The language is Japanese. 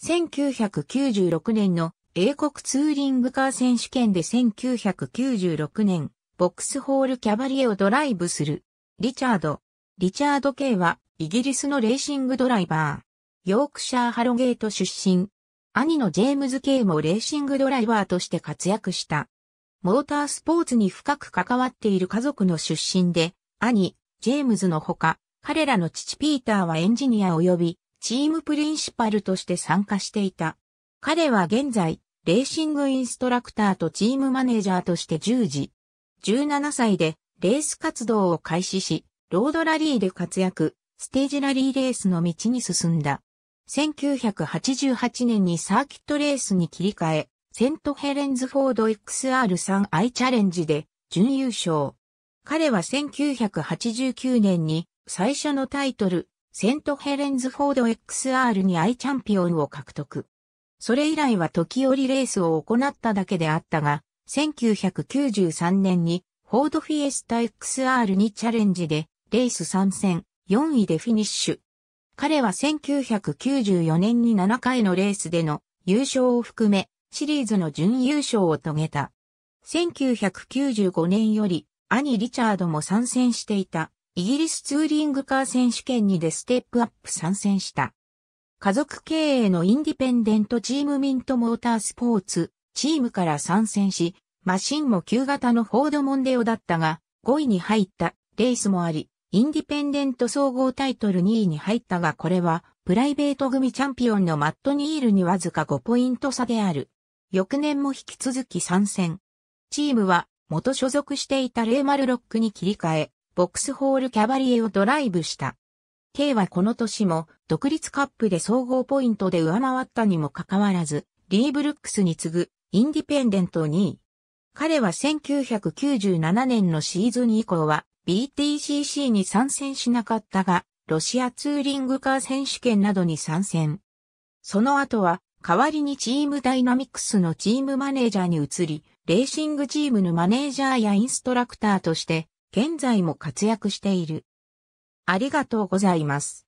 1996年の英国ツーリングカー選手権で1996年、ボックスホールキャバリエをドライブする。リチャード。リチャード・ K は、イギリスのレーシングドライバー。ヨークシャー・ハロゲート出身。兄のジェームズ・ K もレーシングドライバーとして活躍した。モータースポーツに深く関わっている家族の出身で、兄、ジェームズのほか、彼らの父ピーターはエンジニア及びチームプリンシパルとして参加していた。彼は現在、レーシングインストラクターとチームマネージャーとして従事。17歳でレース活動を開始し、ロードラリーで活躍、ステージラリーレースの道に進んだ。1988年にサーキットレースに切り替え、セントヘレンズフォード XR3i チャレンジで準優勝。彼は1989年に最初のタイトル、セントヘレンズフォード XR にアイチャンピオンを獲得。それ以来は時折レースを行っただけであったが、1993年にフォードフィエスタ XR にチャレンジで、レース参戦、4位でフィニッシュ。彼は1994年に7回のレースでの優勝を含め、シリーズの準優勝を遂げた。1995年より、兄リチャードも参戦していた。イギリスツーリングカー選手権にでステップアップ参戦した。家族経営のインディペンデントチームミントモータースポーツチームから参戦し、マシンも旧型のフォードモンデオだったが、5位に入ったレースもあり、インディペンデント総合タイトル2位に入ったがこれは、プライベート組チャンピオンのマット・ニールにわずか5ポイント差である。翌年も引き続き参戦。チームは元所属していたレーマルロックに切り替え、ボックスホールキャバリエをドライブした。K はこの年も独立カップで総合ポイントで上回ったにもかかわらず、リー・ブルックスに次ぐインディペンデント2位。彼は1997年のシーズン以降は BTCC に参戦しなかったが、ロシアツーリングカー選手権などに参戦。その後は代わりにチームダイナミクスのチームマネージャーに移り、レーシングチームのマネージャーやインストラクターとして現在も活躍している。ありがとうございます。